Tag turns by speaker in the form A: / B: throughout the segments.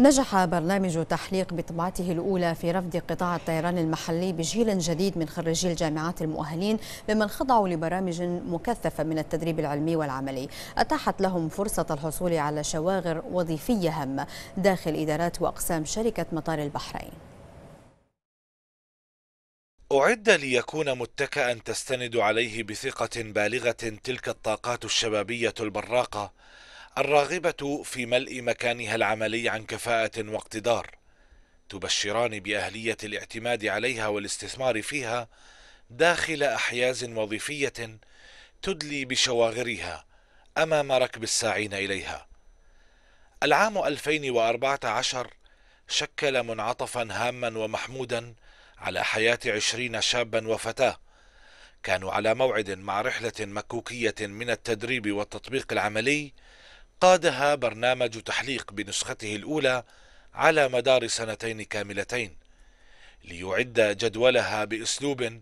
A: نجح برنامج تحليق بطبعته الأولى في رفض قطاع الطيران المحلي بجيل
B: جديد من خريجي الجامعات المؤهلين ممن خضعوا لبرامج مكثفة من التدريب العلمي والعملي أتاحت لهم فرصة الحصول على شواغر وظيفية هامة داخل إدارات وأقسام شركة مطار البحرين
A: أعد ليكون متكئا تستند عليه بثقة بالغة تلك الطاقات الشبابية البراقة الراغبة في ملء مكانها العملي عن كفاءة واقتدار تبشران بأهلية الاعتماد عليها والاستثمار فيها داخل أحياز وظيفية تدلي بشواغرها أمام ركب الساعين إليها العام 2014 شكل منعطفا هاما ومحمودا على حياة عشرين شابا وفتاة كانوا على موعد مع رحلة مكوكية من التدريب والتطبيق العملي قادها برنامج تحليق بنسخته الأولى على مدار سنتين كاملتين ليعد جدولها بأسلوب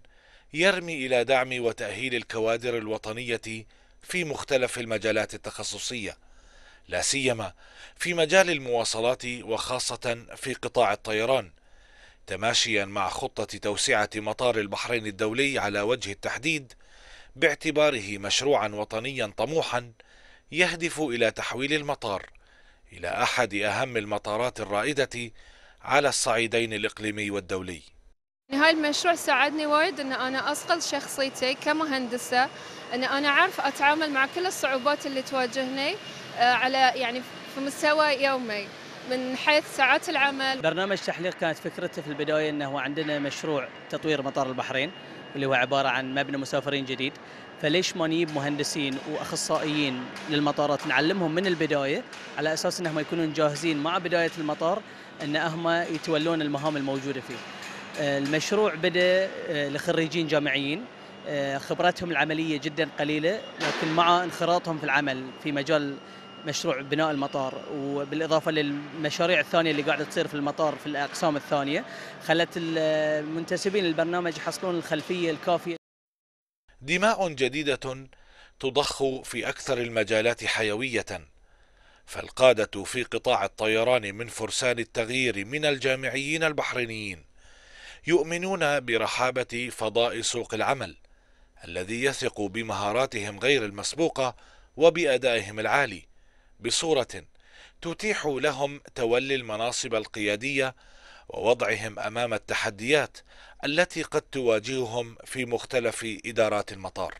A: يرمي إلى دعم وتأهيل الكوادر الوطنية في مختلف المجالات التخصصية لا سيما في مجال المواصلات وخاصة في قطاع الطيران تماشيا مع خطة توسعة مطار البحرين الدولي على وجه التحديد باعتباره مشروعا وطنيا طموحا يهدف إلى تحويل المطار إلى أحد أهم المطارات الرائدة على الصعيدين الإقليمي والدولي هاي المشروع ساعدني وايد ان انا اصقل شخصيتي كمهندسه ان انا اعرف اتعامل مع كل الصعوبات اللي تواجهني آه، على يعني في مستوى يومي من
B: حيث ساعات العمل برنامج تحليق كانت فكرته في البدايه انه عندنا مشروع تطوير مطار البحرين اللي هو عباره عن مبنى مسافرين جديد فليش ما نجيب مهندسين واخصائيين للمطارات نعلمهم من البدايه على اساس انهم يكونون جاهزين مع بدايه المطار ان أهما يتولون المهام الموجوده فيه. المشروع بدا آه، لخريجين جامعيين آه، خبرتهم العمليه جدا قليله لكن مع انخراطهم في العمل في مجال مشروع بناء المطار وبالاضافه للمشاريع الثانيه اللي قاعده تصير في المطار في الاقسام الثانيه خلت المنتسبين للبرنامج يحصلون الخلفيه الكافيه.
A: دماء جديده تضخ في اكثر المجالات حيويه فالقاده في قطاع الطيران من فرسان التغيير من الجامعيين البحرينيين يؤمنون برحابه فضاء سوق العمل الذي يثق بمهاراتهم غير المسبوقه وبادائهم العالي بصورة تتيح لهم تولي المناصب القيادية ووضعهم أمام التحديات التي قد تواجههم في مختلف إدارات المطار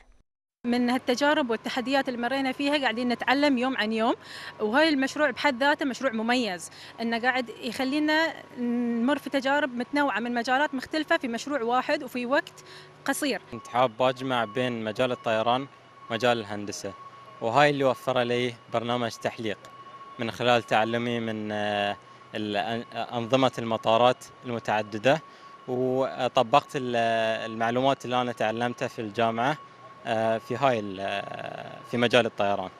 B: من هالتجارب والتحديات اللي مرينا فيها قاعدين نتعلم يوم عن يوم وهاي المشروع بحد ذاته مشروع مميز انه قاعد يخلينا نمر في تجارب متنوعه من مجالات مختلفه في مشروع واحد وفي وقت قصير كنت حاب اجمع بين مجال الطيران ومجال الهندسه وهاي اللي وفر لي برنامج تحليق من خلال تعلمي من آه، آه، أنظمة المطارات المتعددة وطبقت آه، المعلومات اللي أنا تعلمتها في الجامعة في هاي في مجال
A: الطيران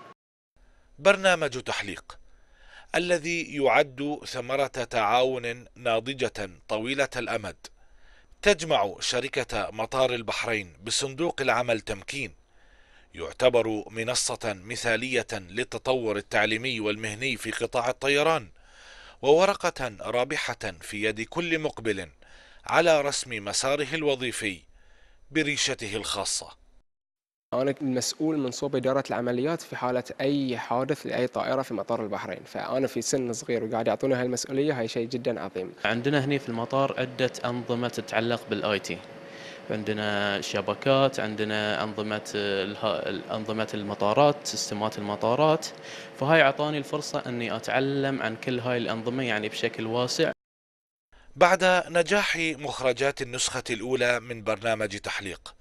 A: برنامج تحليق الذي يعد ثمرة تعاون ناضجة طويلة الأمد تجمع شركة مطار البحرين بصندوق العمل تمكين يعتبر منصة مثالية للتطور التعليمي والمهني في قطاع الطيران وورقة رابحة في يد كل مقبل على رسم مساره الوظيفي بريشته الخاصة
B: أنا المسؤول من صوب إدارة العمليات في حالة أي حادث لأي طائرة في مطار البحرين فأنا في سن صغير وقاعد يعطونا هالمسؤولية هاي شيء جدا عظيم عندنا هنا في المطار عدة أنظمة تتعلق بالآي تي عندنا شبكات عندنا أنظمة أنظمة المطارات سيستمات المطارات فهاي أعطاني الفرصة أني أتعلم عن كل هاي الأنظمة يعني
A: بشكل واسع بعد نجاح مخرجات النسخة الأولى من برنامج تحليق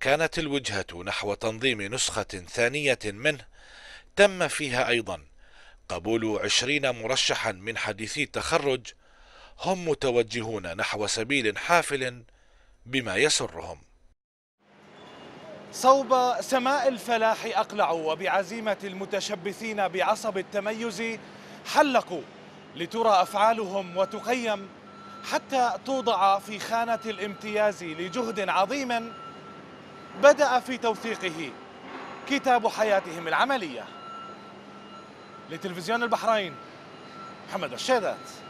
A: كانت الوجهة نحو تنظيم نسخة ثانية منه تم فيها أيضا قبول عشرين مرشحا من حديثي التخرج هم متوجهون نحو سبيل حافل بما يسرهم صوب سماء الفلاح أقلعوا وبعزيمة المتشبثين بعصب التميز حلقوا لترى أفعالهم وتقيم حتى توضع في خانة الامتياز لجهد عظيم بدأ في توثيقه كتاب حياتهم العملية لتلفزيون البحرين محمد الشيدات